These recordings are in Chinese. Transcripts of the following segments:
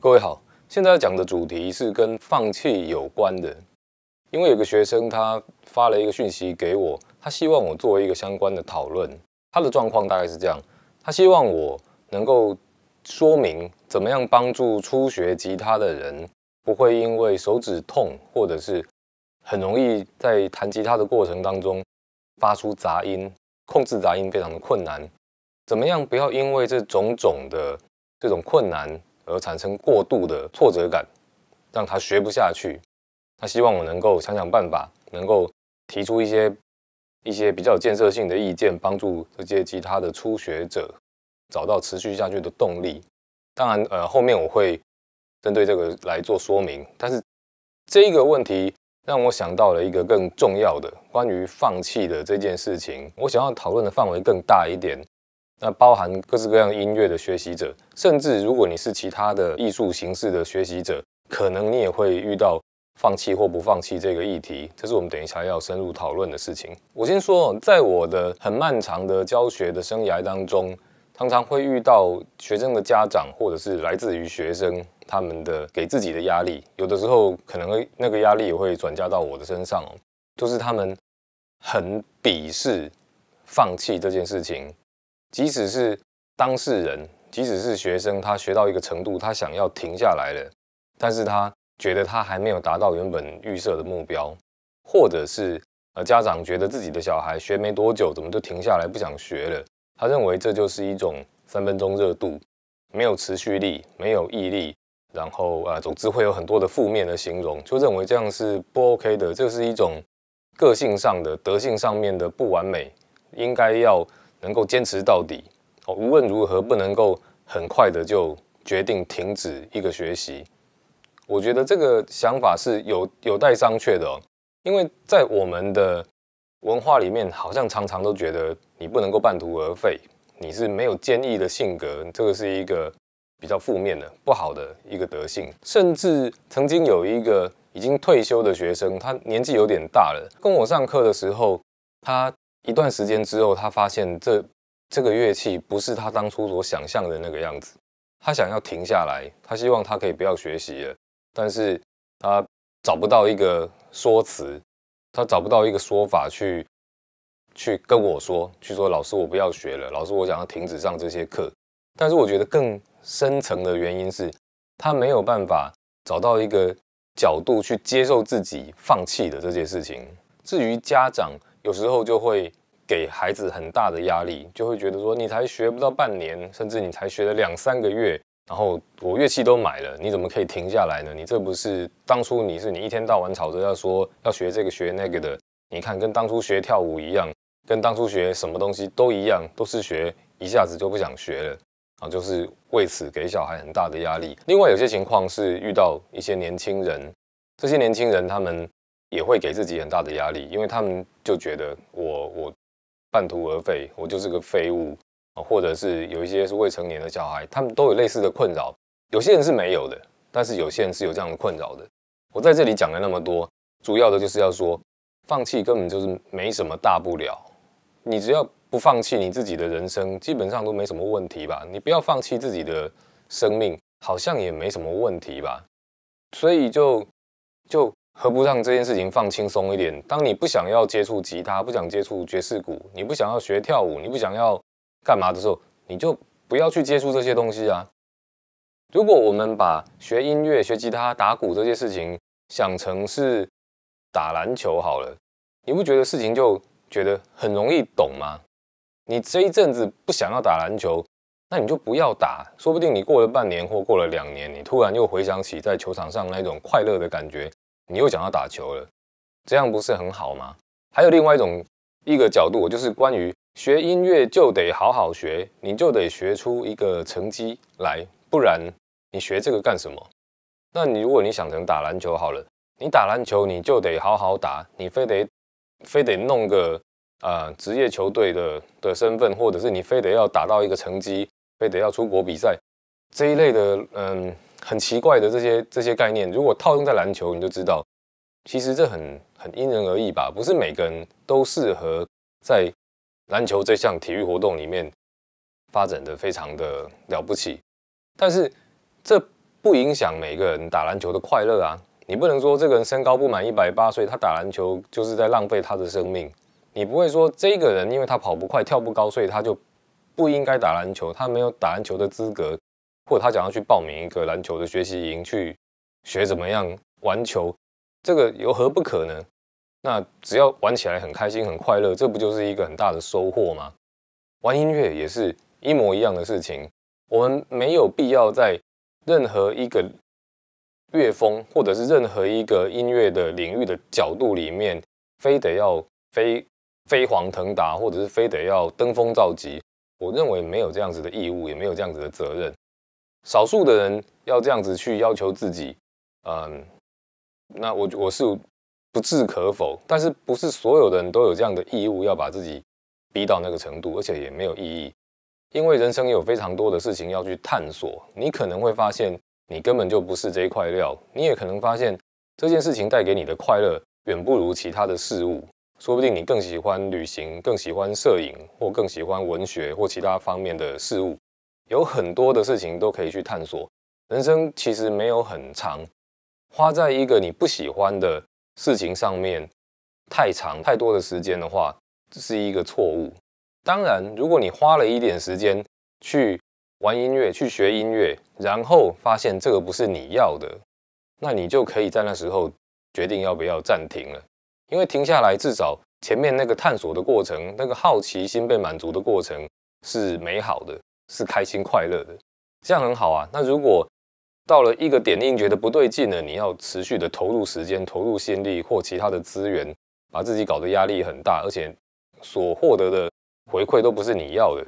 各位好，现在要讲的主题是跟放弃有关的，因为有个学生他发了一个讯息给我，他希望我做一个相关的讨论。他的状况大概是这样，他希望我能够说明怎么样帮助初学吉他的人，不会因为手指痛，或者是很容易在弹吉他的过程当中发出杂音，控制杂音非常的困难，怎么样不要因为这种种的这种困难。而产生过度的挫折感，让他学不下去。他希望我能够想想办法，能够提出一些一些比较有建设性的意见，帮助这些吉他的初学者找到持续下去的动力。当然，呃，后面我会针对这个来做说明。但是这一个问题让我想到了一个更重要的关于放弃的这件事情，我想要讨论的范围更大一点。那包含各式各样音乐的学习者，甚至如果你是其他的艺术形式的学习者，可能你也会遇到放弃或不放弃这个议题，这是我们等一下要深入讨论的事情。我先说，在我的很漫长的教学的生涯当中，常常会遇到学生的家长，或者是来自于学生他们的给自己的压力，有的时候可能会那个压力也会转嫁到我的身上，就是他们很鄙视放弃这件事情。即使是当事人，即使是学生，他学到一个程度，他想要停下来了，但是他觉得他还没有达到原本预设的目标，或者是呃家长觉得自己的小孩学没多久，怎么就停下来不想学了？他认为这就是一种三分钟热度，没有持续力，没有毅力，然后啊，总之会有很多的负面的形容，就认为这样是不 OK 的，这是一种个性上的、德性上面的不完美，应该要。能够坚持到底，哦，无论如何不能够很快的就决定停止一个学习，我觉得这个想法是有有待商榷的，哦，因为在我们的文化里面，好像常常都觉得你不能够半途而废，你是没有坚毅的性格，这个是一个比较负面的、不好的一个德性。甚至曾经有一个已经退休的学生，他年纪有点大了，跟我上课的时候，他。一段时间之后，他发现这这个乐器不是他当初所想象的那个样子。他想要停下来，他希望他可以不要学习了，但是他找不到一个说辞，他找不到一个说法去去跟我说，去说老师我不要学了，老师我想要停止上这些课。但是我觉得更深层的原因是，他没有办法找到一个角度去接受自己放弃的这些事情。至于家长，有时候就会给孩子很大的压力，就会觉得说你才学不到半年，甚至你才学了两三个月，然后我乐器都买了，你怎么可以停下来呢？你这不是当初你是你一天到晚吵着要说要学这个学那个的，你看跟当初学跳舞一样，跟当初学什么东西都一样，都是学一下子就不想学了啊，就是为此给小孩很大的压力。另外有些情况是遇到一些年轻人，这些年轻人他们。也会给自己很大的压力，因为他们就觉得我我半途而废，我就是个废物啊，或者是有一些是未成年的小孩，他们都有类似的困扰。有些人是没有的，但是有些人是有这样的困扰的。我在这里讲了那么多，主要的就是要说，放弃根本就是没什么大不了。你只要不放弃你自己的人生，基本上都没什么问题吧？你不要放弃自己的生命，好像也没什么问题吧？所以就就。何不让这件事情放轻松一点？当你不想要接触吉他，不想接触爵士鼓，你不想要学跳舞，你不想要干嘛的时候，你就不要去接触这些东西啊。如果我们把学音乐、学吉他、打鼓这些事情想成是打篮球好了，你不觉得事情就觉得很容易懂吗？你这一阵子不想要打篮球，那你就不要打。说不定你过了半年或过了两年，你突然又回想起在球场上那种快乐的感觉。你又讲到打球了，这样不是很好吗？还有另外一种一个角度，就是关于学音乐就得好好学，你就得学出一个成绩来，不然你学这个干什么？那你如果你想成打篮球好了，你打篮球你就得好好打，你非得非得弄个啊职业球队的的身份，或者是你非得要打到一个成绩，非得要出国比赛这一类的，嗯。很奇怪的这些这些概念，如果套用在篮球，你就知道，其实这很很因人而异吧，不是每个人都适合在篮球这项体育活动里面发展的非常的了不起，但是这不影响每个人打篮球的快乐啊。你不能说这个人身高不满一百八，所以他打篮球就是在浪费他的生命。你不会说这个人因为他跑不快、跳不高，所以他就不应该打篮球，他没有打篮球的资格。或者他想要去报名一个篮球的学习营，去学怎么样玩球，这个有何不可呢？那只要玩起来很开心、很快乐，这不就是一个很大的收获吗？玩音乐也是一模一样的事情。我们没有必要在任何一个乐风或者是任何一个音乐的领域的角度里面，非得要飞飞黄腾达，或者是非得要登峰造极。我认为没有这样子的义务，也没有这样子的责任。少数的人要这样子去要求自己，嗯，那我我是不置可否。但是不是所有的人都有这样的义务要把自己逼到那个程度，而且也没有意义。因为人生有非常多的事情要去探索，你可能会发现你根本就不是这一块料，你也可能发现这件事情带给你的快乐远不如其他的事物。说不定你更喜欢旅行，更喜欢摄影，或更喜欢文学或其他方面的事物。有很多的事情都可以去探索。人生其实没有很长，花在一个你不喜欢的事情上面太长、太多的时间的话，是一个错误。当然，如果你花了一点时间去玩音乐、去学音乐，然后发现这个不是你要的，那你就可以在那时候决定要不要暂停了。因为停下来，至少前面那个探索的过程、那个好奇心被满足的过程是美好的。是开心快乐的，这样很好啊。那如果到了一个点，令觉得不对劲了，你要持续的投入时间、投入心力或其他的资源，把自己搞得压力很大，而且所获得的回馈都不是你要的，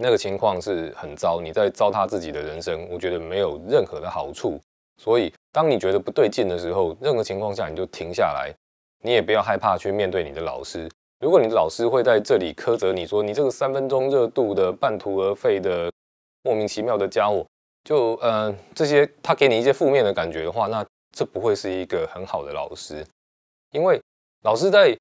那个情况是很糟，你在糟蹋自己的人生，我觉得没有任何的好处。所以，当你觉得不对劲的时候，任何情况下你就停下来，你也不要害怕去面对你的老师。如果你的老师会在这里苛责你说你这个三分钟热度的半途而废的莫名其妙的家伙，就嗯这些他给你一些负面的感觉的话，那这不会是一个很好的老师，因为老师在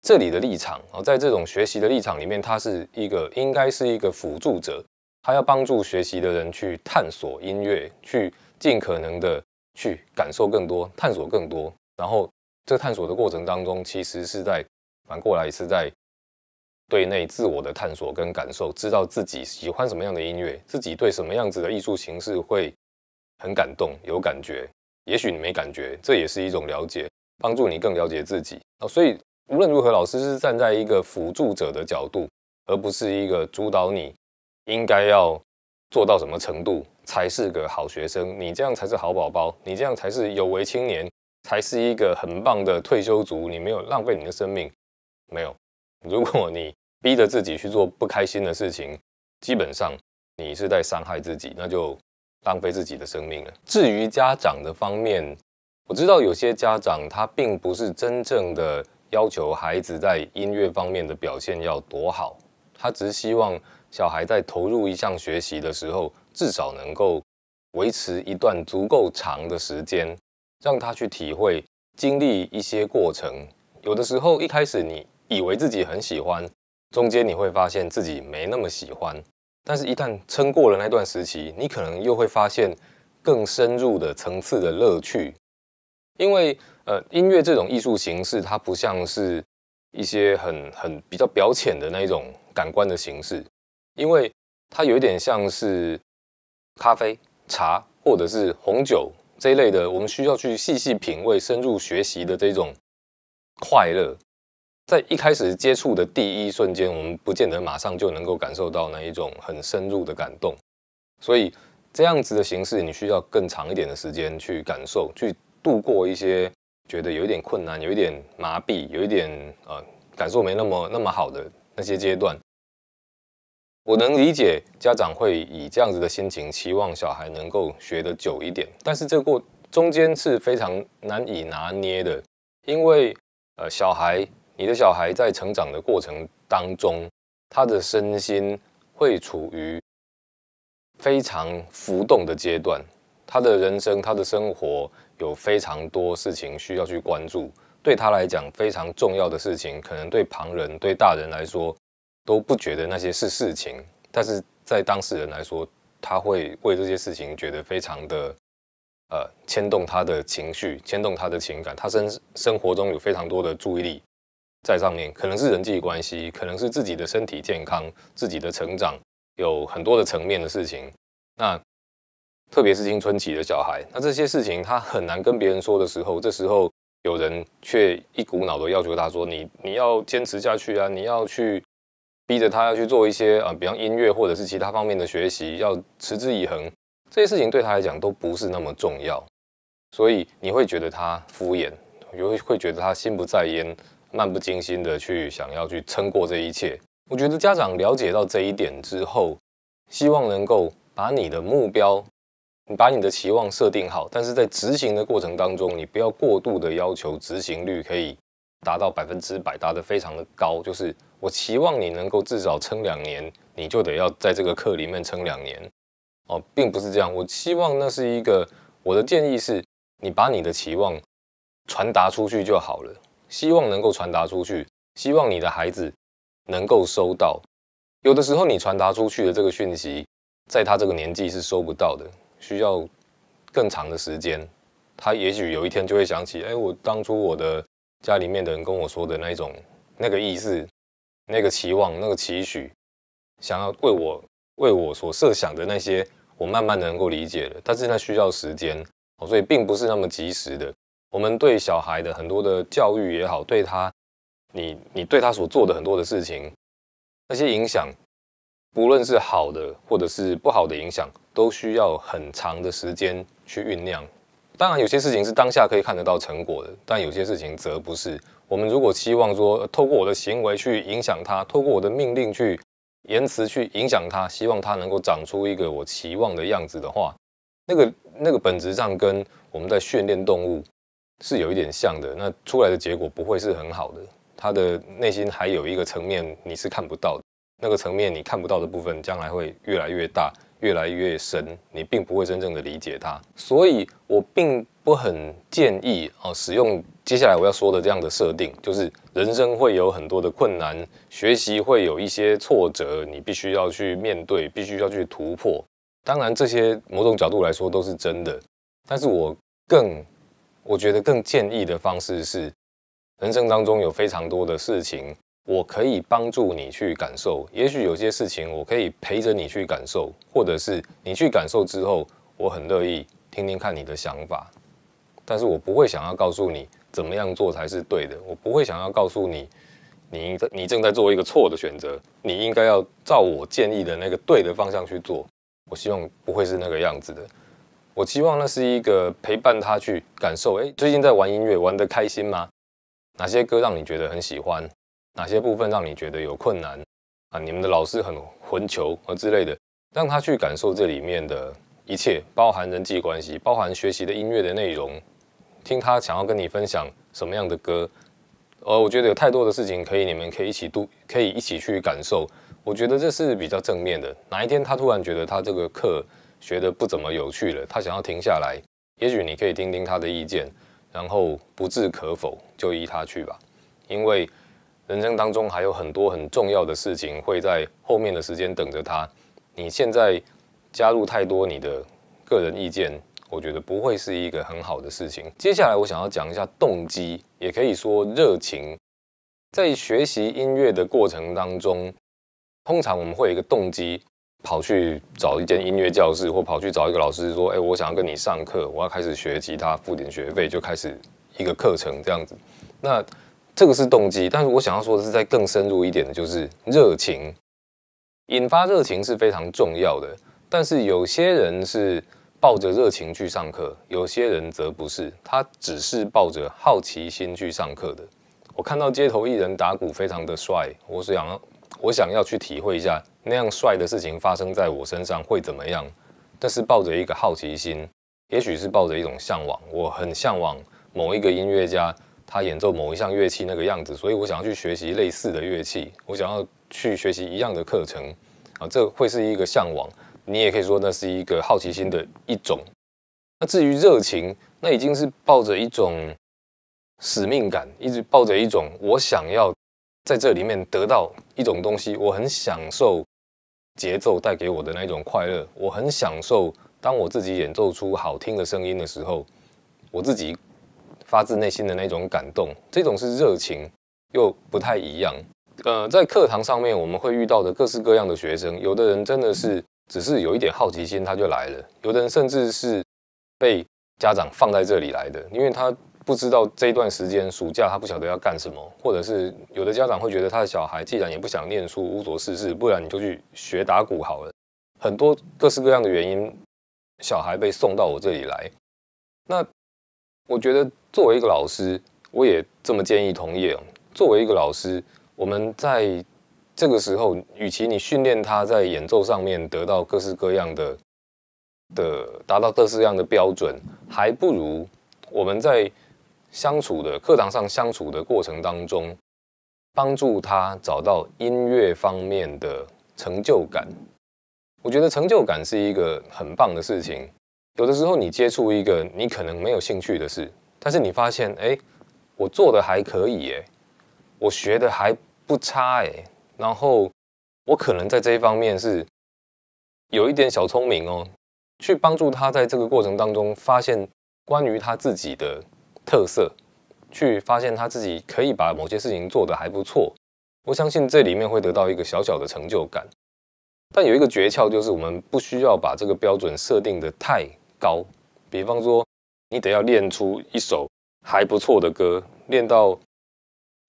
这里的立场啊，在这种学习的立场里面，他是一个应该是一个辅助者，他要帮助学习的人去探索音乐，去尽可能的去感受更多，探索更多，然后这探索的过程当中，其实是在。反过来也是在对内自我的探索跟感受，知道自己喜欢什么样的音乐，自己对什么样子的艺术形式会很感动、有感觉。也许你没感觉，这也是一种了解，帮助你更了解自己。啊，所以无论如何，老师是站在一个辅助者的角度，而不是一个主导你应该要做到什么程度才是个好学生，你这样才是好宝宝，你这样才是有为青年，才是一个很棒的退休族，你没有浪费你的生命。没有，如果你逼着自己去做不开心的事情，基本上你是在伤害自己，那就浪费自己的生命了。至于家长的方面，我知道有些家长他并不是真正的要求孩子在音乐方面的表现要多好，他只希望小孩在投入一项学习的时候，至少能够维持一段足够长的时间，让他去体会、经历一些过程。有的时候一开始你。以为自己很喜欢，中间你会发现自己没那么喜欢，但是，一旦撑过了那段时期，你可能又会发现更深入的层次的乐趣。因为，呃，音乐这种艺术形式，它不像是一些很很比较表浅的那一种感官的形式，因为它有一点像是咖啡、茶或者是红酒这一类的，我们需要去细细品味、深入学习的这种快乐。在一开始接触的第一瞬间，我们不见得马上就能够感受到那一种很深入的感动，所以这样子的形式，你需要更长一点的时间去感受，去度过一些觉得有一点困难、有一点麻痹、有一点呃感受没那么那么好的那些阶段。我能理解家长会以这样子的心情期望小孩能够学得久一点，但是这个过中间是非常难以拿捏的，因为呃小孩。你的小孩在成长的过程当中，他的身心会处于非常浮动的阶段。他的人生、他的生活有非常多事情需要去关注。对他来讲非常重要的事情，可能对旁人、对大人来说都不觉得那些是事情，但是在当事人来说，他会为这些事情觉得非常的呃牵动他的情绪，牵动他的情感。他生生活中有非常多的注意力。在上面可能是人际关系，可能是自己的身体健康、自己的成长，有很多的层面的事情。那特别是青春期的小孩，那这些事情他很难跟别人说的时候，这时候有人却一股脑的要求他说：“你你要坚持下去啊，你要去逼着他要去做一些啊，比方音乐或者是其他方面的学习，要持之以恒。”这些事情对他来讲都不是那么重要，所以你会觉得他敷衍，你会会觉得他心不在焉。漫不经心的去想要去撑过这一切，我觉得家长了解到这一点之后，希望能够把你的目标，你把你的期望设定好，但是在执行的过程当中，你不要过度的要求执行率可以达到百分之百，达得非常的高，就是我期望你能够至少撑两年，你就得要在这个课里面撑两年，哦，并不是这样，我希望那是一个我的建议是，你把你的期望传达出去就好了。希望能够传达出去，希望你的孩子能够收到。有的时候你传达出去的这个讯息，在他这个年纪是收不到的，需要更长的时间。他也许有一天就会想起，哎，我当初我的家里面的人跟我说的那种那个意思、那个期望、那个期许，想要为我为我所设想的那些，我慢慢的能够理解了。但是那需要时间，所以并不是那么及时的。我们对小孩的很多的教育也好，对他，你你对他所做的很多的事情，那些影响，不论是好的或者是不好的影响，都需要很长的时间去酝酿。当然，有些事情是当下可以看得到成果的，但有些事情则不是。我们如果期望说，透过我的行为去影响他，透过我的命令去言辞去影响他，希望他能够长出一个我期望的样子的话，那个那个本质上跟我们在训练动物。是有一点像的，那出来的结果不会是很好的。他的内心还有一个层面你是看不到的，那个层面你看不到的部分，将来会越来越大、越来越深，你并不会真正的理解他。所以我并不很建议哦使用接下来我要说的这样的设定，就是人生会有很多的困难，学习会有一些挫折，你必须要去面对，必须要去突破。当然这些某种角度来说都是真的，但是我更。我觉得更建议的方式是，人生当中有非常多的事情，我可以帮助你去感受。也许有些事情我可以陪着你去感受，或者是你去感受之后，我很乐意听听看你的想法。但是我不会想要告诉你怎么样做才是对的，我不会想要告诉你，你你正在做一个错的选择，你应该要照我建议的那个对的方向去做。我希望不会是那个样子的。我希望那是一个陪伴他去感受。哎，最近在玩音乐，玩得开心吗？哪些歌让你觉得很喜欢？哪些部分让你觉得有困难？啊，你们的老师很混球啊之类的，让他去感受这里面的一切，包含人际关系，包含学习的音乐的内容。听他想要跟你分享什么样的歌？呃，我觉得有太多的事情可以你们可以一起度，可以一起去感受。我觉得这是比较正面的。哪一天他突然觉得他这个课？学的不怎么有趣了，他想要停下来，也许你可以听听他的意见，然后不置可否就依他去吧，因为人生当中还有很多很重要的事情会在后面的时间等着他。你现在加入太多你的个人意见，我觉得不会是一个很好的事情。接下来我想要讲一下动机，也可以说热情，在学习音乐的过程当中，通常我们会有一个动机。跑去找一间音乐教室，或跑去找一个老师，说：“哎，我想要跟你上课，我要开始学吉他，付点学费，就开始一个课程这样子。”那这个是动机，但是我想要说的是，在更深入一点的，就是热情，引发热情是非常重要的。但是有些人是抱着热情去上课，有些人则不是，他只是抱着好奇心去上课的。我看到街头艺人打鼓非常的帅，我想。要我想要去体会一下那样帅的事情发生在我身上会怎么样，但是抱着一个好奇心，也许是抱着一种向往。我很向往某一个音乐家他演奏某一项乐器那个样子，所以我想要去学习类似的乐器，我想要去学习一样的课程啊，这会是一个向往。你也可以说那是一个好奇心的一种。那至于热情，那已经是抱着一种使命感，一直抱着一种我想要。在这里面得到一种东西，我很享受节奏带给我的那种快乐，我很享受当我自己演奏出好听的声音的时候，我自己发自内心的那种感动，这种是热情又不太一样。呃，在课堂上面我们会遇到的各式各样的学生，有的人真的是只是有一点好奇心他就来了，有的人甚至是被家长放在这里来的，因为他。不知道这一段时间暑假他不晓得要干什么，或者是有的家长会觉得他的小孩既然也不想念书、无所事事，不然你就去学打鼓好了。很多各式各样的原因，小孩被送到我这里来。那我觉得作为一个老师，我也这么建议同业作为一个老师，我们在这个时候，与其你训练他在演奏上面得到各式各样的的达到各式各样的标准，还不如我们在相处的课堂上相处的过程当中，帮助他找到音乐方面的成就感。我觉得成就感是一个很棒的事情。有的时候你接触一个你可能没有兴趣的事，但是你发现，哎，我做的还可以，哎，我学的还不差，哎，然后我可能在这一方面是有一点小聪明哦，去帮助他在这个过程当中发现关于他自己的。特色，去发现他自己可以把某些事情做得还不错，我相信这里面会得到一个小小的成就感。但有一个诀窍就是，我们不需要把这个标准设定的太高。比方说，你得要练出一首还不错的歌，练到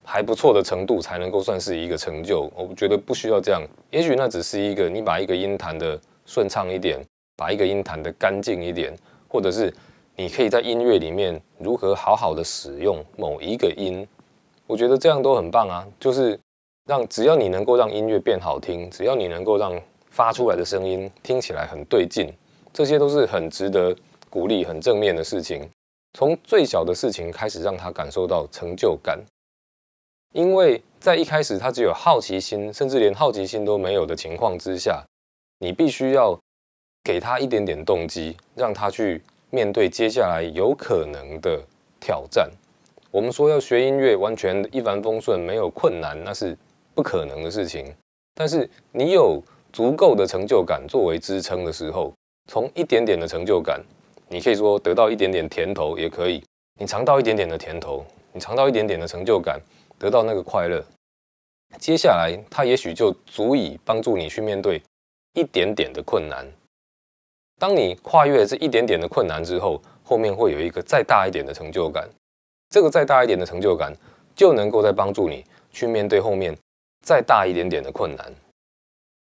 还不错的程度才能够算是一个成就。我觉得不需要这样，也许那只是一个你把一个音弹的顺畅一点，把一个音弹的干净一点，或者是。你可以在音乐里面如何好好的使用某一个音，我觉得这样都很棒啊！就是让只要你能够让音乐变好听，只要你能够让发出来的声音听起来很对劲，这些都是很值得鼓励、很正面的事情。从最小的事情开始，让他感受到成就感，因为在一开始他只有好奇心，甚至连好奇心都没有的情况之下，你必须要给他一点点动机，让他去。面对接下来有可能的挑战，我们说要学音乐完全一帆风顺没有困难，那是不可能的事情。但是你有足够的成就感作为支撑的时候，从一点点的成就感，你可以说得到一点点甜头也可以，你尝到一点点的甜头，你尝到一点点的成就感，得到那个快乐，接下来它也许就足以帮助你去面对一点点的困难。当你跨越这一点点的困难之后，后面会有一个再大一点的成就感。这个再大一点的成就感，就能够在帮助你去面对后面再大一点点的困难。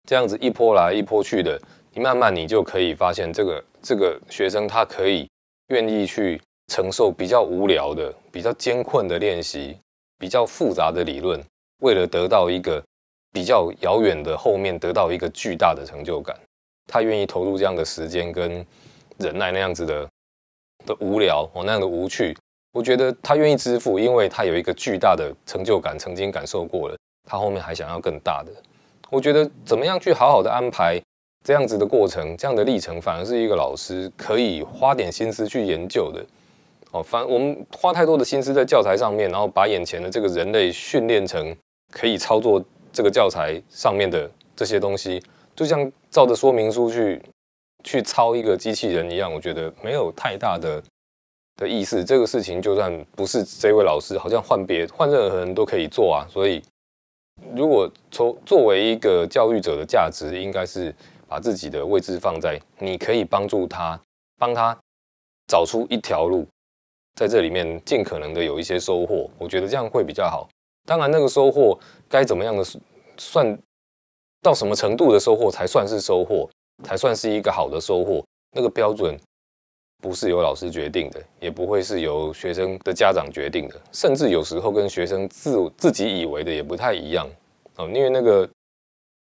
这样子一波来一波去的，你慢慢你就可以发现，这个这个学生他可以愿意去承受比较无聊的、比较艰困的练习，比较复杂的理论，为了得到一个比较遥远的后面得到一个巨大的成就感。他愿意投入这样的时间跟忍耐，那样子的的无聊哦，那样的无趣，我觉得他愿意支付，因为他有一个巨大的成就感，曾经感受过了，他后面还想要更大的。我觉得怎么样去好好的安排这样子的过程，这样的历程，反而是一个老师可以花点心思去研究的哦。反我们花太多的心思在教材上面，然后把眼前的这个人类训练成可以操作这个教材上面的这些东西。就像照着说明书去去抄一个机器人一样，我觉得没有太大的的意思。这个事情就算不是这位老师，好像换别换任何人都可以做啊。所以，如果从作为一个教育者的价值，应该是把自己的位置放在你可以帮助他，帮他找出一条路，在这里面尽可能的有一些收获。我觉得这样会比较好。当然，那个收获该怎么样的算？到什么程度的收获才算是收获，才算是一个好的收获？那个标准不是由老师决定的，也不会是由学生的家长决定的，甚至有时候跟学生自自己以为的也不太一样哦。因为那个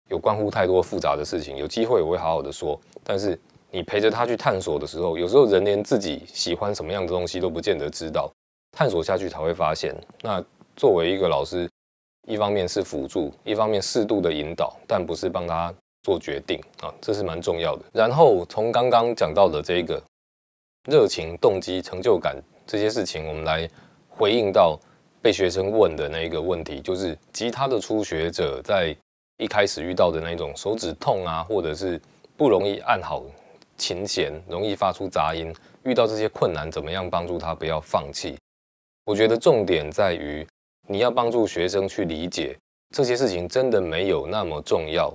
有关乎太多复杂的事情，有机会我会好好的说。但是你陪着他去探索的时候，有时候人连自己喜欢什么样的东西都不见得知道，探索下去才会发现。那作为一个老师。一方面是辅助，一方面适度的引导，但不是帮他做决定啊，这是蛮重要的。然后从刚刚讲到的这个热情、动机、成就感这些事情，我们来回应到被学生问的那一个问题，就是吉他的初学者在一开始遇到的那种手指痛啊，或者是不容易按好琴弦、容易发出杂音，遇到这些困难，怎么样帮助他不要放弃？我觉得重点在于。你要帮助学生去理解这些事情，真的没有那么重要，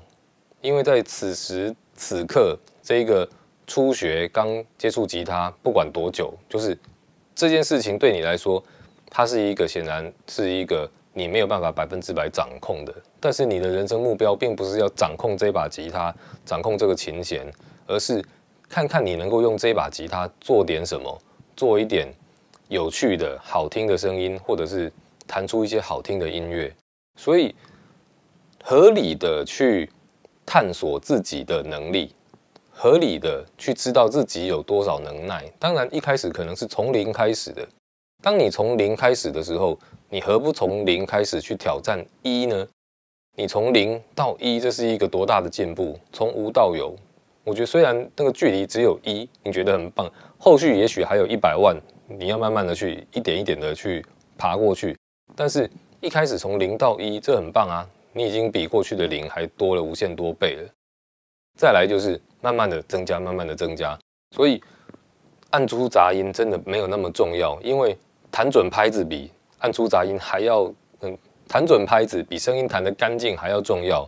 因为在此时此刻，这一个初学刚接触吉他，不管多久，就是这件事情对你来说，它是一个显然是一个你没有办法百分之百掌控的。但是你的人生目标并不是要掌控这把吉他，掌控这个琴弦，而是看看你能够用这把吉他做点什么，做一点有趣的好听的声音，或者是。弹出一些好听的音乐，所以合理的去探索自己的能力，合理的去知道自己有多少能耐。当然，一开始可能是从零开始的。当你从零开始的时候，你何不从零开始去挑战一呢？你从零到一，这是一个多大的进步？从无到有，我觉得虽然那个距离只有一，你觉得很棒。后续也许还有一百万，你要慢慢的去一点一点的去爬过去。但是，一开始从零到一，这很棒啊！你已经比过去的零还多了无限多倍了。再来就是慢慢的增加，慢慢的增加。所以，按出杂音真的没有那么重要，因为弹准拍子比按出杂音还要……嗯，弹准拍子比声音弹得干净还要重要。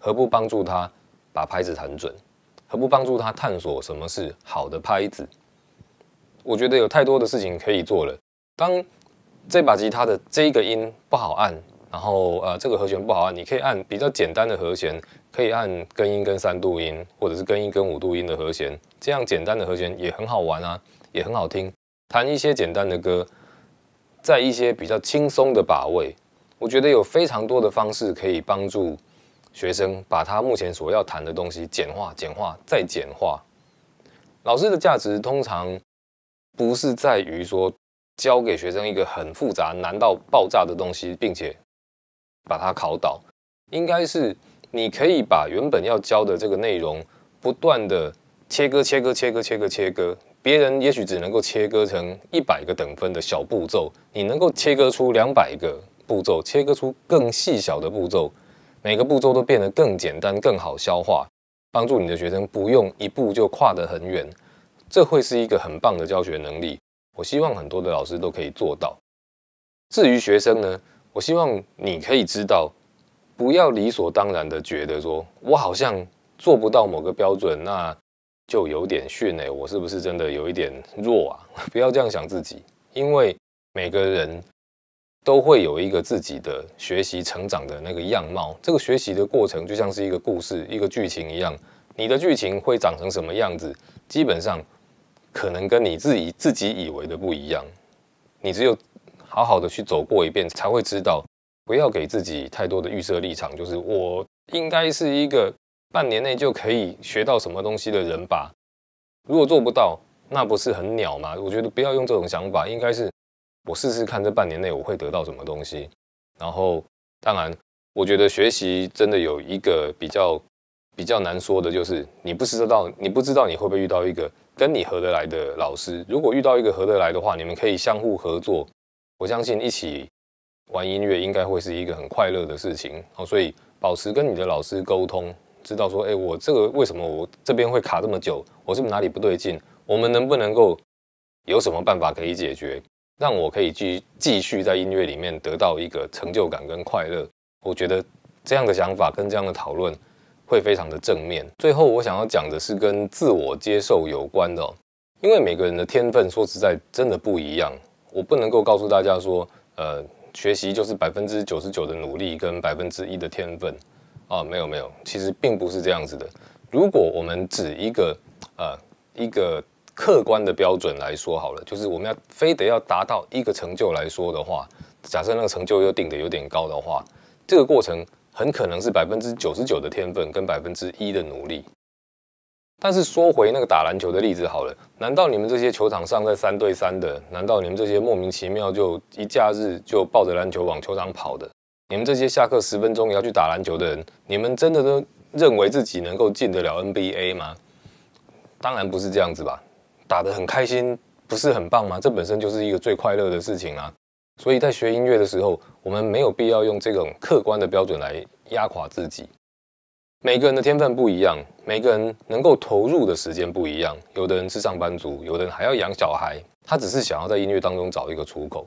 何不帮助他把拍子弹准？何不帮助他探索什么是好的拍子？我觉得有太多的事情可以做了。当这把吉他的这个音不好按，然后呃，这个和弦不好按，你可以按比较简单的和弦，可以按根音跟三度音，或者是根音跟五度音的和弦，这样简单的和弦也很好玩啊，也很好听。弹一些简单的歌，在一些比较轻松的把位，我觉得有非常多的方式可以帮助学生把他目前所要弹的东西简化、简化再简化。老师的价值通常不是在于说。教给学生一个很复杂难到爆炸的东西，并且把它考倒，应该是你可以把原本要教的这个内容不断的切割切割切割切割切割，别人也许只能够切割成一百个等分的小步骤，你能够切割出两百个步骤，切割出更细小的步骤，每个步骤都变得更简单、更好消化，帮助你的学生不用一步就跨得很远，这会是一个很棒的教学能力。我希望很多的老师都可以做到。至于学生呢，我希望你可以知道，不要理所当然的觉得说，我好像做不到某个标准，那就有点逊哎，我是不是真的有一点弱啊？不要这样想自己，因为每个人都会有一个自己的学习成长的那个样貌。这个学习的过程就像是一个故事、一个剧情一样，你的剧情会长成什么样子，基本上。可能跟你自己自己以为的不一样，你只有好好的去走过一遍，才会知道。不要给自己太多的预设立场，就是我应该是一个半年内就可以学到什么东西的人吧？如果做不到，那不是很鸟吗？我觉得不要用这种想法，应该是我试试看这半年内我会得到什么东西。然后，当然，我觉得学习真的有一个比较比较难说的，就是你不知道，你不知道你会不会遇到一个。跟你合得来的老师，如果遇到一个合得来的话，你们可以相互合作。我相信一起玩音乐应该会是一个很快乐的事情。好，所以保持跟你的老师沟通，知道说，哎，我这个为什么我这边会卡这么久？我是不是哪里不对劲？我们能不能够有什么办法可以解决，让我可以继继续在音乐里面得到一个成就感跟快乐？我觉得这样的想法跟这样的讨论。会非常的正面。最后，我想要讲的是跟自我接受有关的，因为每个人的天分，说实在，真的不一样。我不能够告诉大家说，呃，学习就是百分之九十九的努力跟百分之一的天分啊，没有没有，其实并不是这样子的。如果我们指一个呃一个客观的标准来说好了，就是我们要非得要达到一个成就来说的话，假设那个成就又定得有点高的话，这个过程。很可能是百分之九十九的天分跟百分之一的努力。但是说回那个打篮球的例子好了，难道你们这些球场上在三对三的，难道你们这些莫名其妙就一假日就抱着篮球往球场跑的，你们这些下课十分钟也要去打篮球的人，你们真的都认为自己能够进得了 NBA 吗？当然不是这样子吧，打得很开心，不是很棒吗？这本身就是一个最快乐的事情啊。所以在学音乐的时候，我们没有必要用这种客观的标准来压垮自己。每个人的天分不一样，每个人能够投入的时间不一样。有的人是上班族，有的人还要养小孩，他只是想要在音乐当中找一个出口。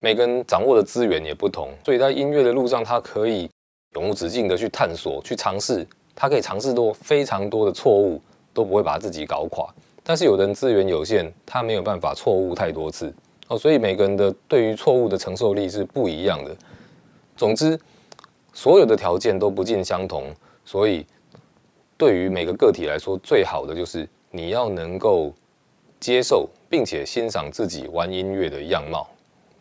每个人掌握的资源也不同，所以在音乐的路上，他可以永无止境地去探索、去尝试。他可以尝试多非常多的错误，都不会把自己搞垮。但是有的人资源有限，他没有办法错误太多次。哦，所以每个人的对于错误的承受力是不一样的。总之，所有的条件都不尽相同，所以对于每个个体来说，最好的就是你要能够接受并且欣赏自己玩音乐的样貌，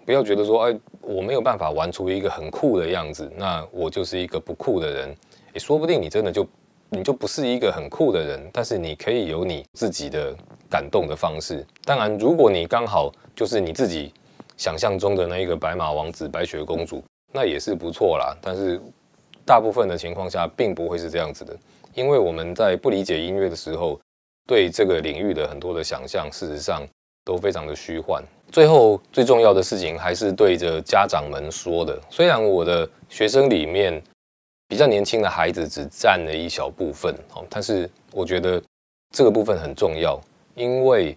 不要觉得说，哎，我没有办法玩出一个很酷的样子，那我就是一个不酷的人。也说不定你真的就。你就不是一个很酷的人，但是你可以有你自己的感动的方式。当然，如果你刚好就是你自己想象中的那一个白马王子、白雪公主，那也是不错啦。但是大部分的情况下，并不会是这样子的，因为我们在不理解音乐的时候，对这个领域的很多的想象，事实上都非常的虚幻。最后最重要的事情，还是对着家长们说的。虽然我的学生里面，比较年轻的孩子只占了一小部分，哦，但是我觉得这个部分很重要，因为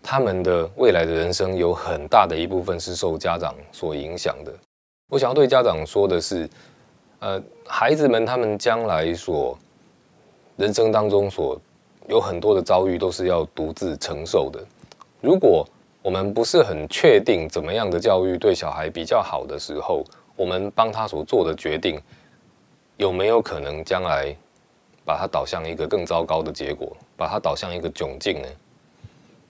他们的未来的人生有很大的一部分是受家长所影响的。我想要对家长说的是，呃，孩子们他们将来所人生当中所有很多的遭遇都是要独自承受的。如果我们不是很确定怎么样的教育对小孩比较好的时候，我们帮他所做的决定。有没有可能将来把它导向一个更糟糕的结果，把它导向一个窘境呢？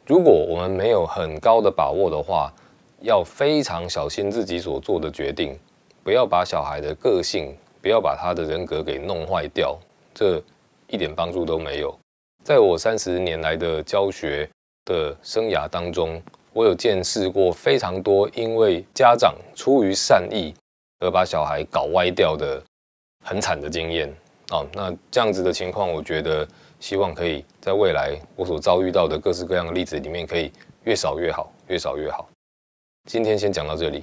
如果我们没有很高的把握的话，要非常小心自己所做的决定，不要把小孩的个性，不要把他的人格给弄坏掉，这一点帮助都没有。在我三十年来的教学的生涯当中，我有见识过非常多因为家长出于善意而把小孩搞歪掉的。很惨的经验啊，那这样子的情况，我觉得希望可以在未来我所遭遇到的各式各样的例子里面，可以越少越好，越少越好。今天先讲到这里。